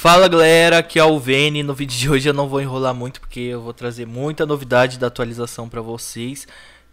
Fala galera, aqui é o Vene. No vídeo de hoje eu não vou enrolar muito porque eu vou trazer muita novidade da atualização para vocês.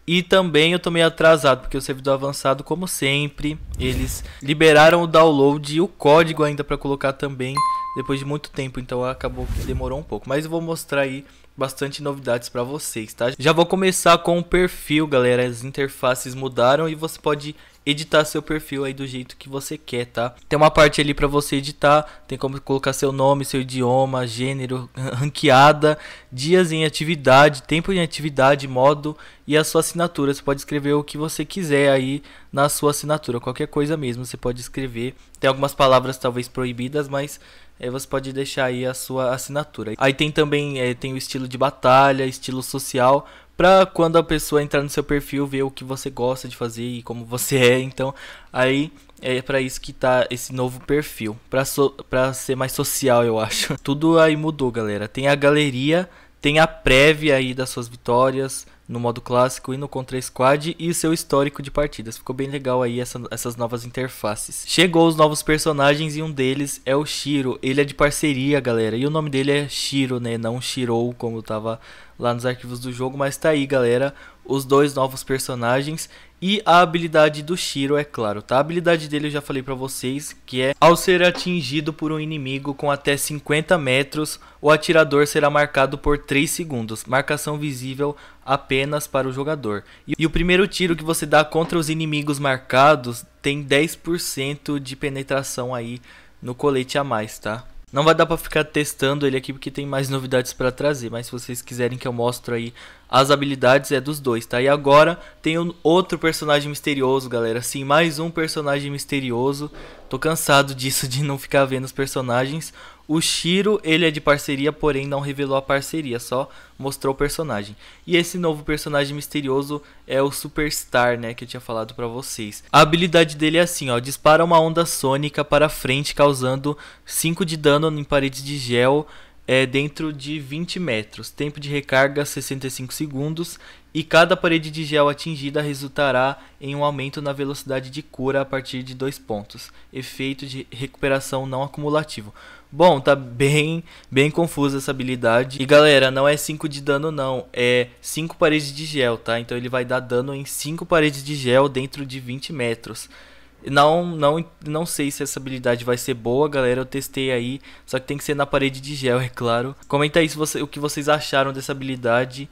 E também eu tô meio atrasado porque o servidor avançado, como sempre, eles liberaram o download e o código ainda para colocar também depois de muito tempo, então acabou que demorou um pouco. Mas eu vou mostrar aí bastante novidades para vocês, tá? Já vou começar com o perfil, galera. As interfaces mudaram e você pode editar seu perfil aí do jeito que você quer, tá? Tem uma parte ali para você editar, tem como colocar seu nome, seu idioma, gênero, ranqueada, dias em atividade, tempo em atividade, modo e a sua assinatura. Você pode escrever o que você quiser aí na sua assinatura, qualquer coisa mesmo, você pode escrever. Tem algumas palavras talvez proibidas, mas é, você pode deixar aí a sua assinatura. Aí tem também é, tem o estilo de batalha, estilo social, Pra quando a pessoa entrar no seu perfil, ver o que você gosta de fazer e como você é. Então, aí é para isso que tá esse novo perfil. Pra, so, pra ser mais social, eu acho. Tudo aí mudou, galera. Tem a galeria, tem a prévia aí das suas vitórias no modo clássico e no contra squad e o seu histórico de partidas. Ficou bem legal aí essa, essas novas interfaces. Chegou os novos personagens e um deles é o Shiro. Ele é de parceria, galera. E o nome dele é Shiro, né? Não Shirou, como tava lá nos arquivos do jogo, mas tá aí, galera, os dois novos personagens e a habilidade do Shiro, é claro, tá? A habilidade dele eu já falei pra vocês, que é ao ser atingido por um inimigo com até 50 metros, o atirador será marcado por 3 segundos, marcação visível apenas para o jogador. E, o primeiro tiro que você dá contra os inimigos marcados tem 10% de penetração aí no colete a mais, tá? Não vai dar para ficar testando ele aqui porque tem mais novidades para trazer, mas se vocês quiserem que eu mostre aí as habilidades é dos dois, tá? E agora tem um outro personagem misterioso, galera. Sim, mais um personagem misterioso. Tô cansado disso de não ficar vendo os personagens. O Shiro, ele é de parceria, porém não revelou a parceria, só mostrou o personagem. E esse novo personagem misterioso é o Superstar, né, que eu tinha falado para vocês. A habilidade dele é assim, ó, dispara uma onda sônica para frente causando 5 de dano em paredes de gel é, dentro de 20 metros. Tempo de recarga 65 segundos e cada parede de gel atingida resultará em um aumento na velocidade de cura a partir de 2 pontos. Efeito de recuperação não acumulativo. Bom, tá bem, bem confusa essa habilidade. E galera, não é 5 de dano não, é 5 paredes de gel, tá? Então ele vai dar dano em 5 paredes de gel dentro de 20 metros. Não, não, não sei se essa habilidade vai ser boa, galera. Eu testei aí, só que tem que ser na parede de gel, é claro. Comenta aí você, o que vocês acharam dessa habilidade.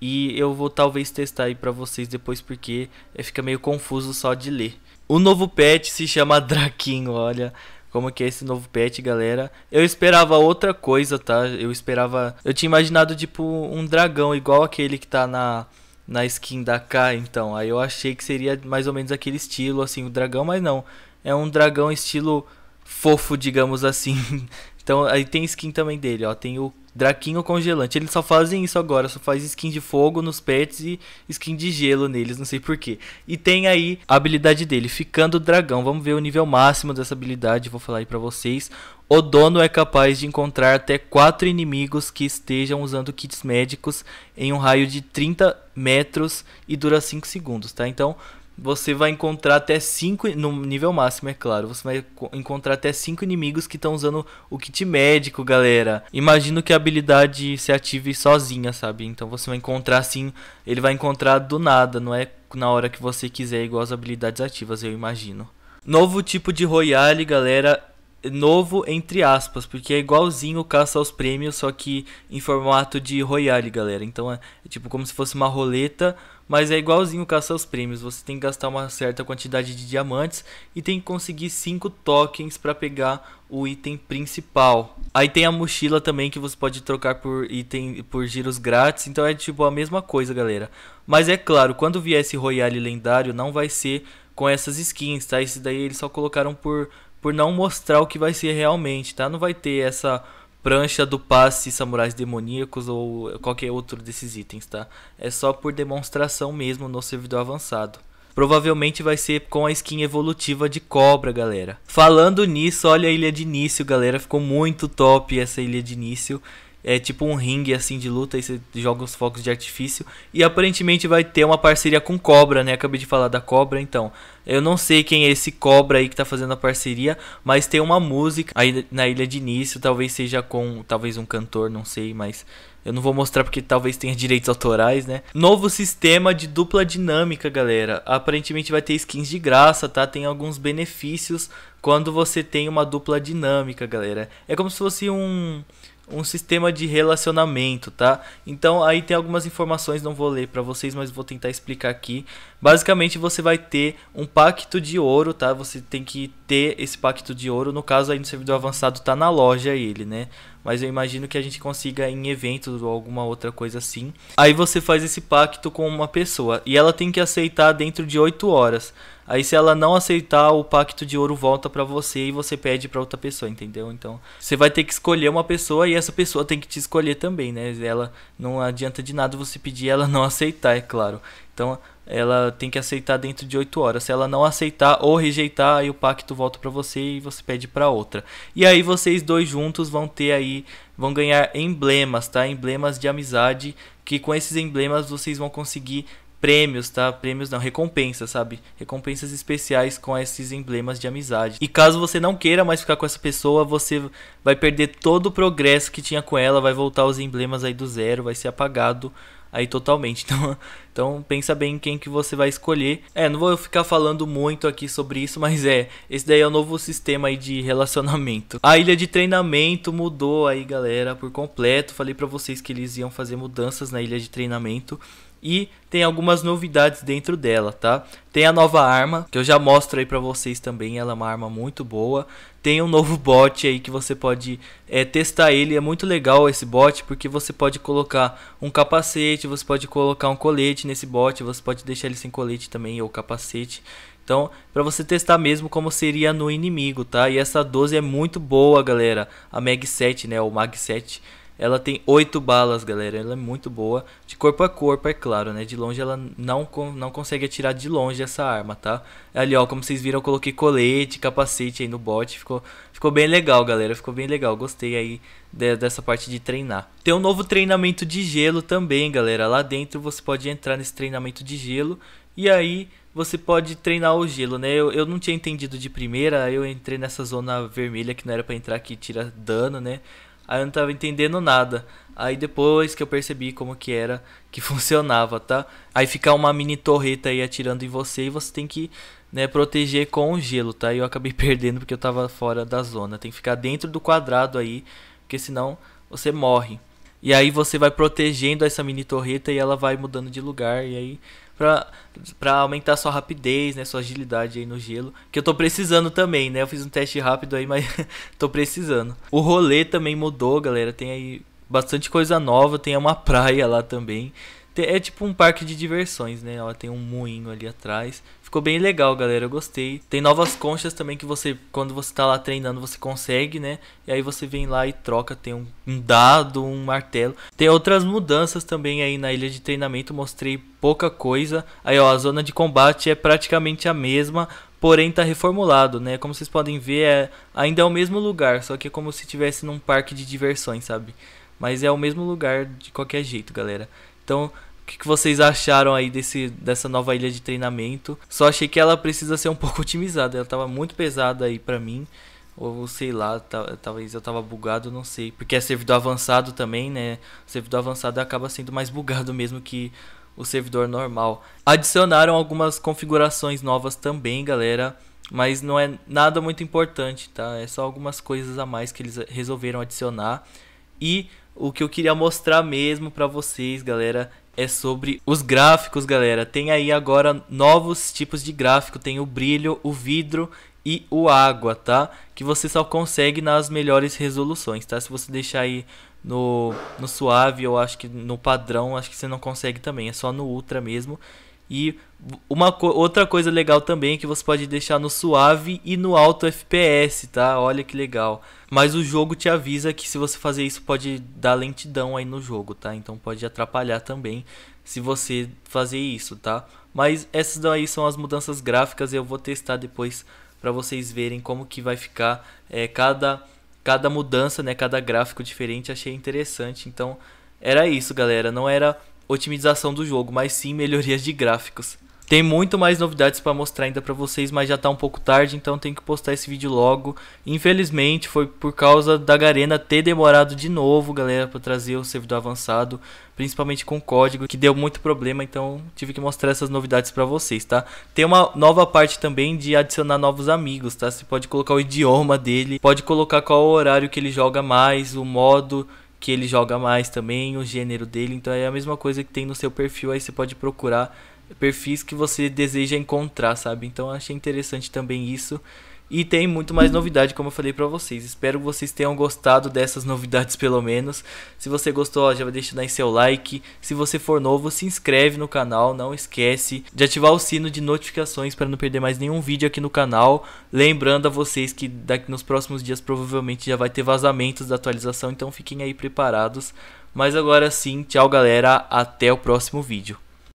E eu vou talvez testar aí pra vocês depois, porque é, fica meio confuso só de ler. O novo pet se chama Draquinho, olha como que é esse novo pet, galera. Eu esperava outra coisa, tá? Eu esperava... Eu tinha imaginado, tipo, um dragão igual aquele que tá na na skin da K, então. Aí eu achei que seria mais ou menos aquele estilo, assim, o dragão, mas não. É um dragão estilo fofo, digamos assim. então, aí tem skin também dele, ó. Tem o Draquinho Congelante. Eles só fazem isso agora, só faz skin de fogo nos pets e skin de gelo neles, não sei porquê. E tem aí a habilidade dele, ficando dragão. Vamos ver o nível máximo dessa habilidade, vou falar aí pra vocês. O dono é capaz de encontrar até quatro inimigos que estejam usando kits médicos em um raio de 30 metros e dura 5 segundos, tá? Então você vai encontrar até 5 no nível máximo, é claro. Você vai encontrar até 5 inimigos que estão usando o kit médico, galera. Imagino que a habilidade se ative sozinha, sabe? Então você vai encontrar assim, ele vai encontrar do nada, não é na hora que você quiser, igual as habilidades ativas, eu imagino. Novo tipo de Royale, galera, novo entre aspas, porque é igualzinho o Caça aos Prêmios, só que em formato de Royale, galera. Então é, é, tipo como se fosse uma roleta, mas é igualzinho o Caça aos Prêmios. Você tem que gastar uma certa quantidade de diamantes e tem que conseguir 5 tokens para pegar o item principal. Aí tem a mochila também que você pode trocar por item por giros grátis, então é tipo a mesma coisa, galera. Mas é claro, quando vier esse Royale lendário, não vai ser com essas skins, tá? Esse daí eles só colocaram por por não mostrar o que vai ser realmente, tá? Não vai ter essa prancha do passe samurais demoníacos ou qualquer outro desses itens, tá? É só por demonstração mesmo no servidor avançado. Provavelmente vai ser com a skin evolutiva de cobra, galera. Falando nisso, olha a ilha de início, galera. Ficou muito top essa ilha de início é tipo um ringue assim de luta e você joga os focos de artifício. E aparentemente vai ter uma parceria com Cobra, né? Acabei de falar da Cobra, então. Eu não sei quem é esse Cobra aí que tá fazendo a parceria, mas tem uma música aí na Ilha de Início, talvez seja com talvez um cantor, não sei, mas eu não vou mostrar porque talvez tenha direitos autorais, né? Novo sistema de dupla dinâmica, galera. Aparentemente vai ter skins de graça, tá? Tem alguns benefícios quando você tem uma dupla dinâmica, galera. É como se fosse um um sistema de relacionamento, tá? Então aí tem algumas informações, não vou ler para vocês, mas vou tentar explicar aqui. Basicamente você vai ter um pacto de ouro, tá? Você tem que ter esse pacto de ouro, no caso aí no servidor avançado tá na loja ele, né? Mas eu imagino que a gente consiga em eventos ou alguma outra coisa assim. Aí você faz esse pacto com uma pessoa e ela tem que aceitar dentro de 8 horas. Aí se ela não aceitar, o pacto de ouro volta para você e você pede para outra pessoa, entendeu? Então, você vai ter que escolher uma pessoa e essa pessoa tem que te escolher também, né? Ela não adianta de nada você pedir ela não aceitar, é claro. Então, ela tem que aceitar dentro de 8 horas. Se ela não aceitar ou rejeitar, aí o pacto volta para você e você pede para outra. E aí vocês dois juntos vão ter aí, vão ganhar emblemas, tá? Emblemas de amizade, que com esses emblemas vocês vão conseguir prêmios, tá? Prêmios não, recompensas, sabe? Recompensas especiais com esses emblemas de amizade. E caso você não queira mais ficar com essa pessoa, você vai perder todo o progresso que tinha com ela, vai voltar os emblemas aí do zero, vai ser apagado aí totalmente. Então, então pensa bem quem que você vai escolher. É, não vou ficar falando muito aqui sobre isso, mas é, esse daí é o novo sistema aí de relacionamento. A ilha de treinamento mudou aí, galera, por completo. Falei para vocês que eles iam fazer mudanças na ilha de treinamento e tem algumas novidades dentro dela, tá? Tem a nova arma, que eu já mostro aí pra vocês também, ela é uma arma muito boa. Tem um novo bot aí que você pode é, testar ele, é muito legal esse bot, porque você pode colocar um capacete, você pode colocar um colete nesse bot, você pode deixar ele sem colete também, ou capacete. Então, para você testar mesmo como seria no inimigo, tá? E essa 12 é muito boa, galera. A Mag 7, né? O Mag 7 ela tem oito balas, galera. Ela é muito boa. De corpo a corpo, é claro, né? De longe ela não, não consegue atirar de longe essa arma, tá? Ali, ó, como vocês viram, eu coloquei colete, capacete aí no bot. Ficou, ficou bem legal, galera. Ficou bem legal. Gostei aí de, dessa parte de treinar. Tem um novo treinamento de gelo também, galera. Lá dentro você pode entrar nesse treinamento de gelo. E aí você pode treinar o gelo, né? Eu, eu não tinha entendido de primeira, eu entrei nessa zona vermelha que não era para entrar, que tira dano, né? Aí eu não tava entendendo nada. Aí depois que eu percebi como que era que funcionava, tá? Aí fica uma mini torreta aí atirando em você e você tem que né, proteger com o gelo, tá? E eu acabei perdendo porque eu tava fora da zona. Tem que ficar dentro do quadrado aí, porque senão você morre. E aí você vai protegendo essa mini torreta e ela vai mudando de lugar e aí pra, pra aumentar sua rapidez, né? Sua agilidade aí no gelo. Que eu tô precisando também, né? Eu fiz um teste rápido aí, mas tô precisando. O rolê também mudou, galera. Tem aí bastante coisa nova. Tem uma praia lá também. É tipo um parque de diversões, né? Ela tem um moinho ali atrás. Ficou bem legal, galera. Eu gostei. Tem novas conchas também que você, quando você tá lá treinando, você consegue, né? E aí você vem lá e troca. Tem um, um dado, um martelo. Tem outras mudanças também aí na ilha de treinamento. Mostrei pouca coisa. Aí, ó, a zona de combate é praticamente a mesma porém tá reformulado, né? Como vocês podem ver, é, ainda é o mesmo lugar, só que é como se tivesse num parque de diversões, sabe? Mas é o mesmo lugar de qualquer jeito, galera. Então, que, que vocês acharam aí desse, dessa nova ilha de treinamento. Só achei que ela precisa ser um pouco otimizada. Ela tava muito pesada aí para mim. Ou sei lá, talvez eu tava bugado, não sei. Porque é servidor avançado também, né? O servidor avançado acaba sendo mais bugado mesmo que o servidor normal. Adicionaram algumas configurações novas também, galera. Mas não é nada muito importante, tá? É só algumas coisas a mais que eles resolveram adicionar. E o que eu queria mostrar mesmo para vocês, galera, é sobre os gráficos, galera. Tem aí agora novos tipos de gráfico, tem o brilho, o vidro e o água, tá? Que você só consegue nas melhores resoluções, tá? Se você deixar aí no, no suave, eu acho que no padrão, acho que você não consegue também, é só no ultra mesmo. E uma co outra coisa legal também é que você pode deixar no suave e no alto FPS, tá? Olha que legal. Mas o jogo te avisa que se você fazer isso pode dar lentidão aí no jogo, tá? Então pode atrapalhar também se você fazer isso, tá? Mas essas daí são as mudanças gráficas e eu vou testar depois para vocês verem como que vai ficar é, cada cada mudança, né? Cada gráfico diferente, achei interessante. Então era isso, galera. Não era otimização do jogo, mas sim melhorias de gráficos. Tem muito mais novidades para mostrar ainda para vocês, mas já tá um pouco tarde, então tem que postar esse vídeo logo. Infelizmente foi por causa da Garena ter demorado de novo, galera, para trazer o servidor avançado, principalmente com código, que deu muito problema, então tive que mostrar essas novidades para vocês, tá? Tem uma nova parte também de adicionar novos amigos, tá? Você pode colocar o idioma dele, pode colocar qual horário que ele joga mais, o modo que ele joga mais também, o gênero dele. Então é a mesma coisa que tem no seu perfil, aí você pode procurar perfis que você deseja encontrar, sabe? Então achei interessante também isso. E tem muito mais novidade, como eu falei para vocês. Espero que vocês tenham gostado dessas novidades, pelo menos. Se você gostou, já já deixa aí seu like. Se você for novo, se inscreve no canal. Não esquece de ativar o sino de notificações para não perder mais nenhum vídeo aqui no canal. Lembrando a vocês que daqui nos próximos dias provavelmente já vai ter vazamentos da atualização, então fiquem aí preparados. Mas agora sim, tchau galera, até o próximo vídeo.